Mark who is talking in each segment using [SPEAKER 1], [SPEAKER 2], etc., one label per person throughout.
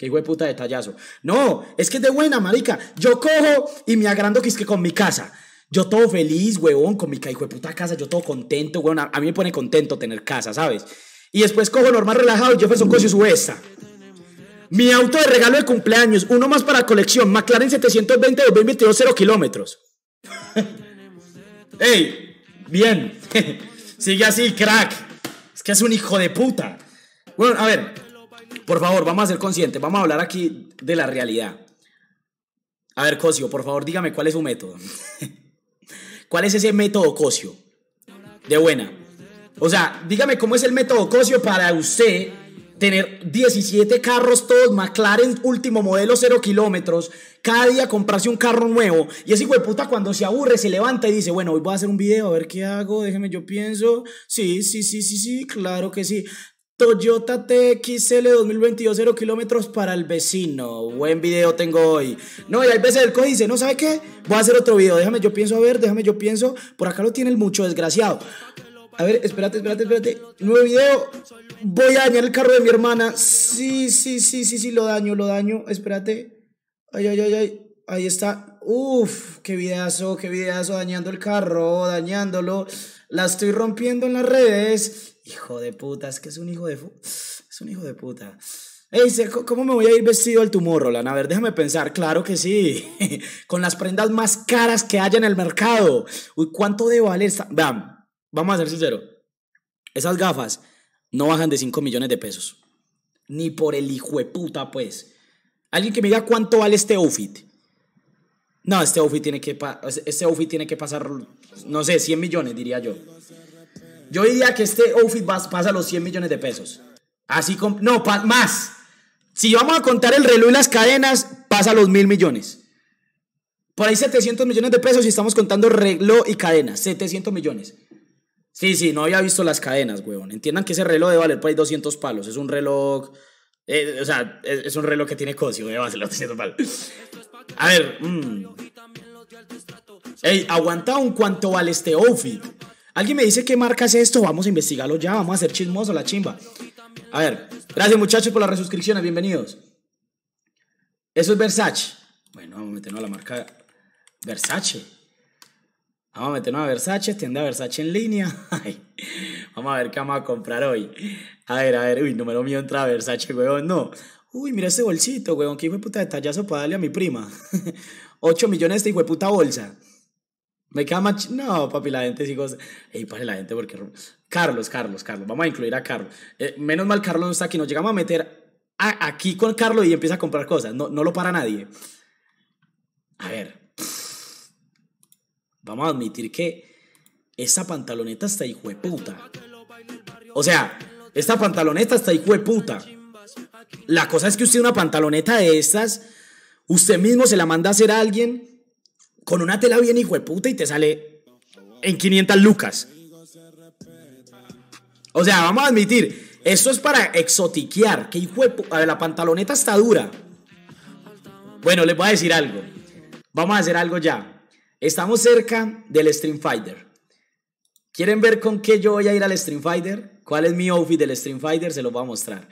[SPEAKER 1] Qué hijo de puta tallazo No, es que es de buena, marica. Yo cojo y me agrando que es que con mi casa. Yo todo feliz, huevón, con mi hijo de puta casa. Yo todo contento, huevón. A, mí me pone contento tener casa, ¿sabes? Y después cojo normal relajado y yo fue y su esta. Mi auto de regalo de cumpleaños, uno más para colección, McLaren 720 2022 0 kilómetros. ¡Ey! Bien. Sigue así, crack. Es que es un hijo de puta. Bueno, a ver, por favor, vamos a ser conscientes, vamos a hablar aquí de la realidad. A ver, Cosio, por favor, dígame cuál es su método. ¿Cuál es ese método Cosio? De buena. O sea, dígame cómo es el método Cosio para usted tener 17 carros todos McLaren último modelo 0 kilómetros, cada día comprarse un carro nuevo y ese hijo puta cuando se aburre se levanta y dice, bueno, hoy voy a hacer un video, a ver qué hago, déjeme yo pienso, sí, sí, sí, sí, sí, claro que sí, Toyota TXL 2022 0 kilómetros para el vecino. Buen video tengo hoy. No, y hay veces el códice, ¿no sabe qué? Voy a hacer otro video. Déjame, yo pienso, a ver, déjame, yo pienso. Por acá lo tiene el mucho desgraciado. A ver, espérate, espérate, espérate. Nuevo video. Voy a dañar el carro de mi hermana. Sí, sí, sí, sí, sí, lo daño, lo daño. Espérate. Ay, ay, ay, ay. Ahí está. Uf, qué videazo, qué videazo, dañando el carro, dañándolo. La estoy rompiendo en las redes. Hijo de puta, es que es un hijo de... Es un hijo de puta. Ey, ¿cómo me voy a ir vestido al Roland? A ver, déjame pensar. Claro que sí. Con las prendas más caras que haya en el mercado. Uy, ¿cuánto de valer? Esta? Vean, vamos a ser sinceros. Esas gafas no bajan de 5 millones de pesos. Ni por el hijo de puta, pues. Alguien que me diga cuánto vale este outfit. No, este outfit tiene que, este tiene que pasar, no sé, 100 millones, diría yo. Yo diría que este outfit pasa los 100 millones de pesos. Así como... no, más. Si vamos a contar el reloj y las cadenas, pasa los mil millones. Por ahí 700 millones de pesos si estamos contando reloj y cadenas. 700 millones. Sí, sí, no había visto las cadenas, weón. Entiendan que ese reloj debe valer por ahí 200 palos. Es un reloj. Eh, o sea, es, un reloj que tiene cosio, debe valer 200 palos. A ver. Mmm. aguanta un cuanto vale este outfit. Alguien me dice qué marca es esto. Vamos a investigarlo ya. Vamos a hacer chismoso la chimba. A ver. Gracias, muchachos, por las resuscripciones. Bienvenidos. Eso es Versace. Bueno, vamos a meternos a la marca Versace. Vamos a meternos a Versace, tienda Versace en línea. vamos a ver qué vamos a comprar hoy. A ver, a ver, uy, número mío entra Versace, huevón. No, Uy, mira este bolsito, weón, qué hijo de puta detallazo para darle a mi prima. 8 millones de hijo de puta bolsa. Me queda más... No, papi, la gente hijos. Ey, pare la gente porque... Carlos, Carlos, Carlos. Vamos a incluir a Carlos. Eh, menos mal Carlos no está aquí. Nos llegamos a meter aquí con Carlos y empieza a comprar cosas. No, no lo para nadie. A ver. Vamos a admitir que esa pantaloneta está hijo de puta. O sea, esta pantaloneta está hijo de puta. La cosa es que usted una pantaloneta de estas, usted mismo se la manda a hacer a alguien con una tela bien hijo de puta y te sale en 500 lucas. O sea, vamos a admitir, esto es para exotiquear, que hijo de puta, la pantaloneta está dura. Bueno, les voy a decir algo. Vamos a hacer algo ya. Estamos cerca del Stream Fighter. ¿Quieren ver con qué yo voy a ir al Stream Fighter? ¿Cuál es mi outfit del Stream Fighter? Se los voy a mostrar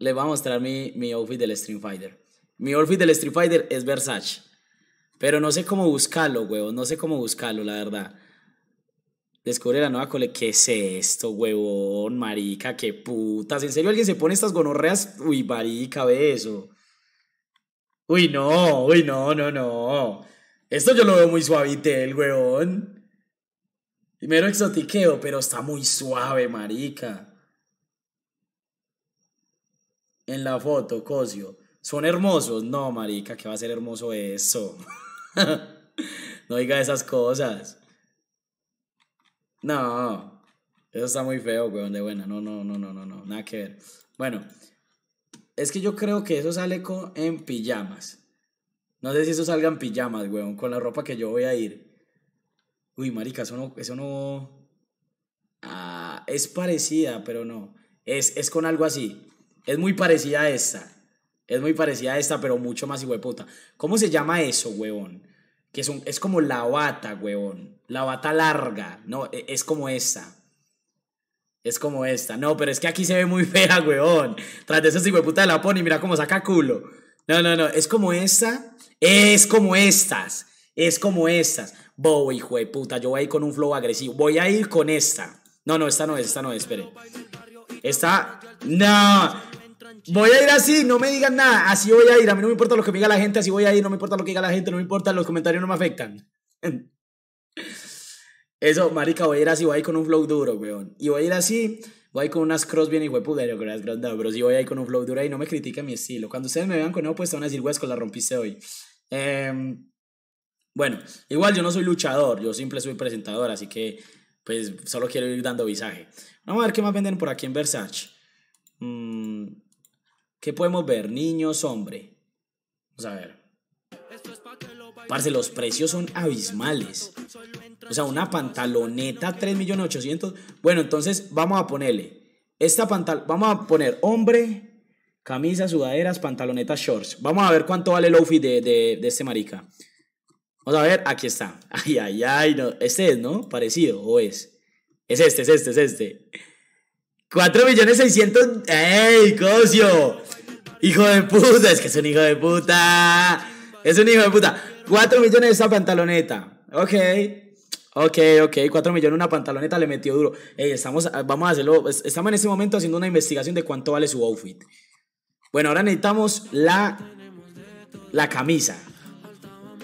[SPEAKER 1] le voy a mostrar mi, mi outfit del Street Fighter. Mi outfit del Street Fighter es Versace. Pero no sé cómo buscarlo, huevón No sé cómo buscarlo, la verdad. Descubre la nueva cole. ¿Qué es esto, huevón? Marica, qué putas. ¿En serio alguien se pone estas gonorreas? Uy, marica, ve eso. Uy, no, uy, no, no, no. Esto yo lo veo muy El huevón. Primero exotiqueo, pero está muy suave, marica en la foto, Cosio. ¿Son hermosos? No, marica, que va a ser hermoso eso. no diga esas cosas. No, eso está muy feo, weón, de buena. No, no, no, no, no, no, nada que ver. Bueno, es que yo creo que eso sale con, en pijamas. No sé si eso salga en pijamas, weón, con la ropa que yo voy a ir. Uy, marica, eso no... Eso no... Ah, es parecida, pero no. Es, es con algo así. Es muy parecida a esta. Es muy parecida a esta, pero mucho más puta. ¿Cómo se llama eso, huevón? Que es, es como la bata, huevón. La bata larga. No, e, es como esta. Es como esta. No, pero es que aquí se ve muy fea, huevón. Tras de esos puta la pone mira cómo saca culo. No, no, no. Es como esta. Es como estas. Es como estas. Voy, hijo Yo voy a ir con un flow agresivo. Voy a ir con esta. No, no, esta no es, esta no es, espere. Está. No. Voy a ir así, no me digan nada. Así voy a ir. A mí no me importa lo que me diga la gente, así voy a ir. No me importa lo que diga la gente, no me importa. Los comentarios no me afectan. Eso, marica, voy a ir así, voy a ir con un flow duro, weón. Y voy a ir así, voy a ir con unas cross bien y pero si voy a ir con un flow duro y no me critiquen mi estilo. Cuando ustedes me vean con eso, pues te van a decir, huesco, la rompiste hoy. Em, bueno, igual yo no soy luchador, yo siempre soy presentador, así que pues solo quiero ir dando visaje. Vamos a ver qué más venden por aquí en Versace. Mm, ¿Qué podemos ver? Niños, hombre. Vamos a ver. Parce, los precios son abismales. O sea, una pantaloneta 3.800.000. Bueno, entonces vamos a ponerle. Esta pantalón. Vamos a poner hombre, camisas, sudaderas, pantalonetas, shorts. Vamos a ver cuánto vale el outfit de, de, este marica. Vamos a ver, aquí está. Ay, ay, ay. No. Este es, ¿no? Parecido, o es. Es este, es este, es este. 4 millones 600. ¡Ey, cocio Hijo de puta, es que es un hijo de puta. Es un hijo de puta. 4 millones de esa pantaloneta. Ok. Ok, ok, 4 millones una pantaloneta le metió duro. Ey, estamos, vamos a hacerlo. Estamos en este momento haciendo una investigación de cuánto vale su outfit. Bueno, ahora necesitamos la, la camisa.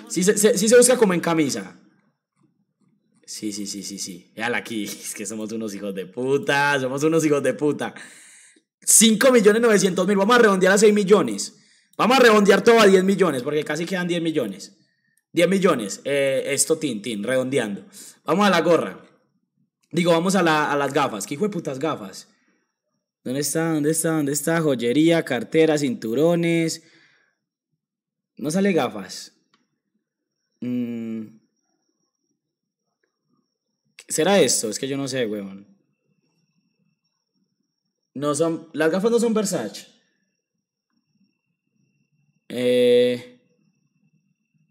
[SPEAKER 1] Si sí se busca como en camisa. Sí, sí, sí, sí, sí. ya aquí, es que somos unos hijos de puta, somos unos hijos de puta. 5 millones 900 mil, vamos a redondear a 6 millones. Vamos a redondear todo a 10 millones, porque casi quedan 10 millones. 10 millones, eh, esto tin, tin, redondeando. Vamos a la gorra. Digo, vamos a, la, a las gafas. ¿Qué hijo de putas gafas? ¿Dónde está? ¿Dónde está? ¿Dónde está? Joyería, cartera, cinturones. No sale gafas. Mmm ¿Será esto? Es que yo no sé, weón. No son. Las gafas no son Versace. Eh,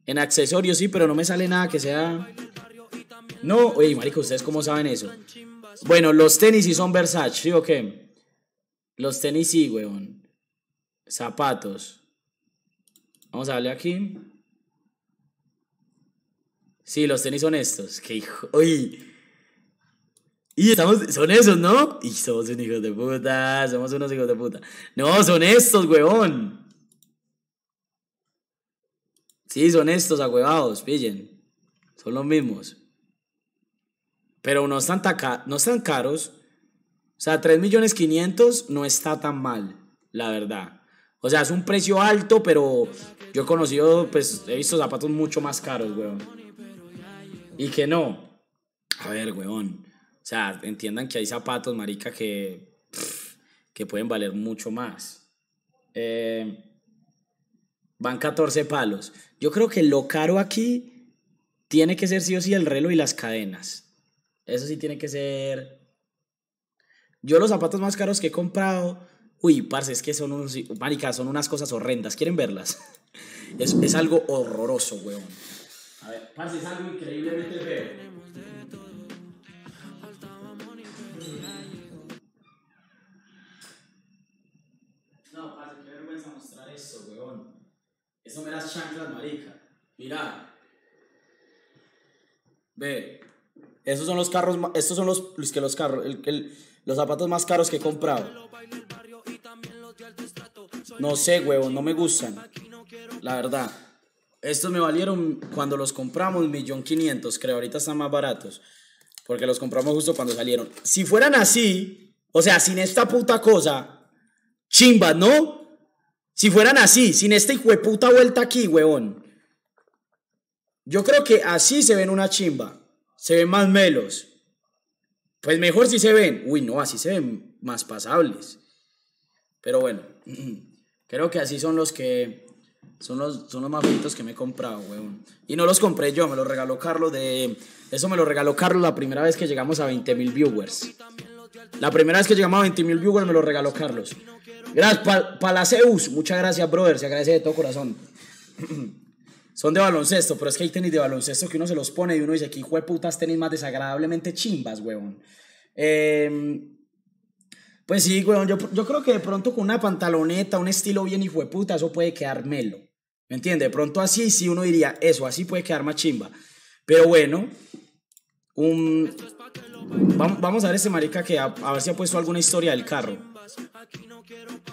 [SPEAKER 1] en accesorios sí, pero no me sale nada que sea. No, oye, marico, ¿ustedes cómo saben eso? Bueno, los tenis sí son Versace, ¿sí o qué? Los tenis sí, weón. Zapatos. Vamos a darle aquí. Sí, los tenis son estos. Qué hijo. Uy. Y son esos, ¿no? Y somos unos hijos de puta, somos unos hijos de puta. No, son estos, huevón. Sí, son estos agüevados, pillen. Son los mismos. Pero no están, no están caros. O sea, 3 millones 500 no está tan mal, la verdad. O sea, es un precio alto, pero yo he conocido, pues he visto zapatos mucho más caros, weón. Y que no. A ver, huevón o sea, entiendan que hay zapatos, marica, que, que pueden valer mucho más. Eh, van 14 palos. Yo creo que lo caro aquí tiene que ser sí o sí el reloj y las cadenas. Eso sí tiene que ser... Yo los zapatos más caros que he comprado... Uy, parce, es que son unos... Marica, son unas cosas horrendas. ¿Quieren verlas? Es, es algo horroroso, weón. A ver, parce, es algo increíblemente feo. No, padre, qué vergüenza mostrar eso, weón. Eso me das chanclas, marica. Mira Ve. Esos son los carros, estos son los, que los carros, el, los zapatos más caros que he comprado. No sé, huevón, no me gustan. La verdad. Estos me valieron cuando los compramos millón quinientos, creo. Ahorita están más baratos. Porque los compramos justo cuando salieron. Si fueran así, o sea, sin esta puta cosa, chimba, ¿no? Si fueran así, sin esta puta vuelta aquí, huevón. Yo creo que así se ven una chimba. Se ven más melos. Pues mejor si se ven. Uy, no, así se ven más pasables. Pero bueno, creo que así son los que son los, más bonitos que me he comprado, weón. Y no los compré yo, me los regaló Carlos de... Eso me lo regaló Carlos la primera vez que llegamos a 20.000 viewers. La primera vez que llegamos a 20 mil viewers me lo regaló Carlos. Gracias, Palaceus. Muchas gracias, brother. Se agradece de todo corazón. son de baloncesto, pero es que hay tenis de baloncesto que uno se los pone y uno dice, aquí hijo de putas tenis más desagradablemente chimbas, weón. Eh... Pues sí, weón, yo, creo que de pronto con una pantaloneta, un estilo bien hijo de puta, eso puede quedar melo. ¿Me entiendes? De pronto así sí uno diría, eso, así puede quedar más chimba. Pero bueno, un... vamos, a ver ese marica que a, ver si ha puesto alguna historia del carro.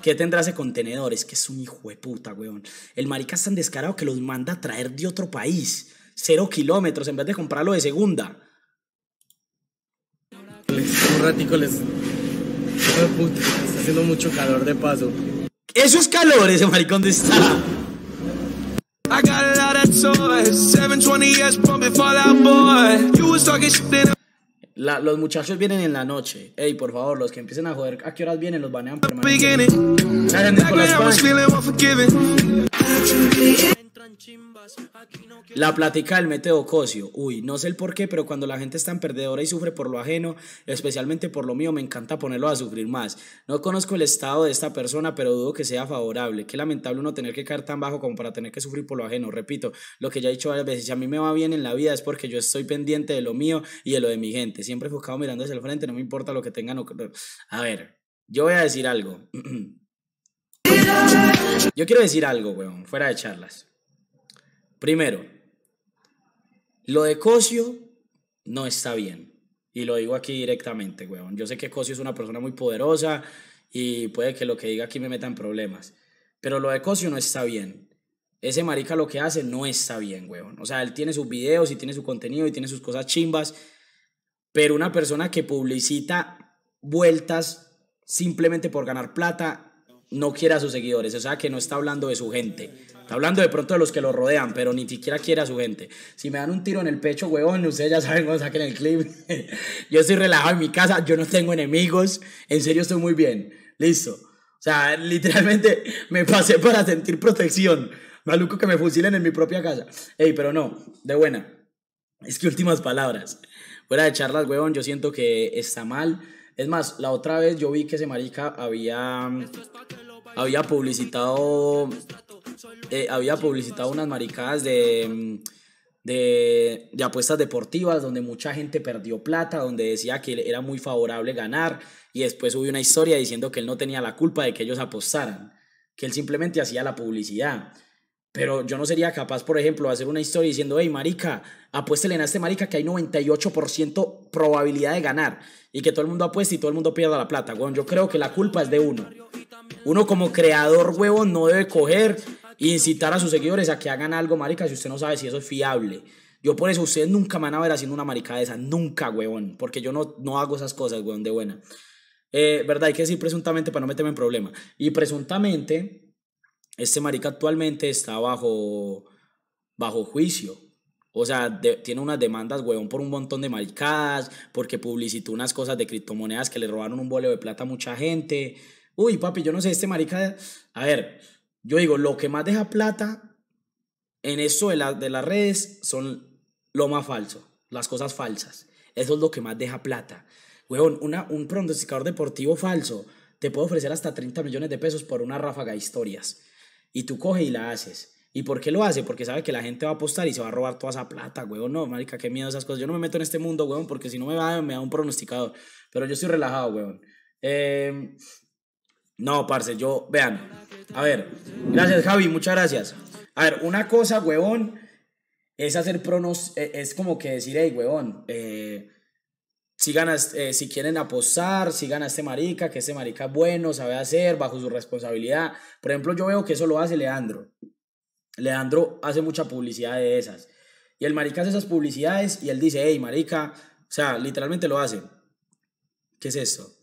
[SPEAKER 1] ¿Qué tendrá ese contenedor? Es que es un hijo de puta, weón. El marica es tan descarado que los manda a traer de otro país. Cero kilómetros en vez de comprarlo de segunda. Un ratico les de puta, está haciendo mucho calor de paso. Eso es calor, ese maricón de está. la, los muchachos vienen en la noche. Ey, por favor, los que empiecen a joder, ¿a qué horas vienen? Los banean permanentemente. La plática del método cocio Uy, no sé el por qué, pero cuando la gente está en perdedora y sufre por lo ajeno, especialmente por lo mío, me encanta ponerlo a sufrir más. No conozco el estado de esta persona, pero dudo que sea favorable. Qué lamentable uno tener que caer tan bajo como para tener que sufrir por lo ajeno. Repito, lo que ya he dicho varias veces, si a mí me va bien en la vida es porque yo estoy pendiente de lo mío y de lo de mi gente. Siempre enfocado mirando hacia el frente, no me importa lo que tengan. A ver, yo voy a decir algo. Yo quiero decir algo, weón, fuera de charlas. Primero, lo de Cosio no está bien. Y lo digo aquí directamente, weón. Yo sé que Cosio es una persona muy poderosa y puede que lo que diga aquí me meta en problemas. Pero lo de Cosio no está bien. Ese marica lo que hace no está bien, weón. O sea, él tiene sus videos y tiene su contenido y tiene sus cosas chimbas. Pero una persona que publicita vueltas simplemente por ganar plata no quiere a sus seguidores, o sea que no está hablando de su gente. Está hablando de pronto de los que lo rodean, pero ni siquiera quiere a su gente. Si me dan un tiro en el pecho, huevón, ustedes ya saben cómo saquen el clip. yo estoy relajado en mi casa, yo no tengo enemigos, en serio estoy muy bien. Listo. O sea, literalmente me pasé para sentir protección. Maluco que me fusilen en mi propia casa. Ey, pero no, de buena. Es que últimas palabras. Fuera de charlas, huevón, yo siento que está mal es más, la otra vez yo vi que ese marica había, había publicitado, eh, había publicitado unas maricadas de, mm, de, de, apuestas deportivas donde mucha gente perdió plata, donde decía que era muy favorable ganar y después hubo una historia diciendo que él no tenía la culpa de que ellos apostaran, que él simplemente hacía la publicidad. Pero yo no sería capaz, por ejemplo, de hacer una historia diciendo, hey, marica, apuéstele a este marica que hay 98% probabilidad de ganar y que todo el mundo apueste y todo el mundo pierda la plata, weón. Yo creo que la culpa es de uno. Uno como creador, huevo no debe coger e incitar a sus seguidores a que hagan algo, marica, si usted no sabe si eso es fiable. Yo por eso, ustedes nunca me van a ver haciendo una maricada de esa, nunca, huevón, porque yo no, no hago esas cosas, huevón, de buena. Eh, ¿Verdad? Hay que decir presuntamente para no meterme en problema. Y presuntamente este marica actualmente está bajo, bajo juicio. O sea, tiene unas demandas, weón, por un montón de maricadas, porque publicitó unas cosas de criptomonedas que le robaron un boleo de plata a mucha gente. Uy, papi, yo no sé, este marica... A ver, yo digo, lo que más deja plata en eso de, de las redes son lo más falso, las cosas falsas. Eso es lo que más deja plata. Weón, una, un pronosticador deportivo falso te puede ofrecer hasta 30 millones de pesos por una ráfaga de historias y tú coges y la haces. ¿Y por qué lo hace? Porque sabe que la gente va a apostar y se va a robar toda esa plata, weón. No, marica, qué miedo esas cosas. Yo no me meto en este mundo, weón, porque si no me va, me da un pronosticador. Pero yo estoy relajado, weón. Eh, no, parce, yo, vean. A ver, gracias, Javi, muchas gracias. A ver, una cosa, weón, es hacer pronos, e, es como que decir, hey, weón, si ganas, eh, si quieren apostar, si gana este marica, que este marica es bueno, sabe hacer, bajo su responsabilidad. Por ejemplo, yo veo que eso lo hace Leandro. Leandro hace mucha publicidad de esas. Y el marica hace esas publicidades y él dice, hey, marica, o sea, literalmente lo hace. ¿Qué es esto?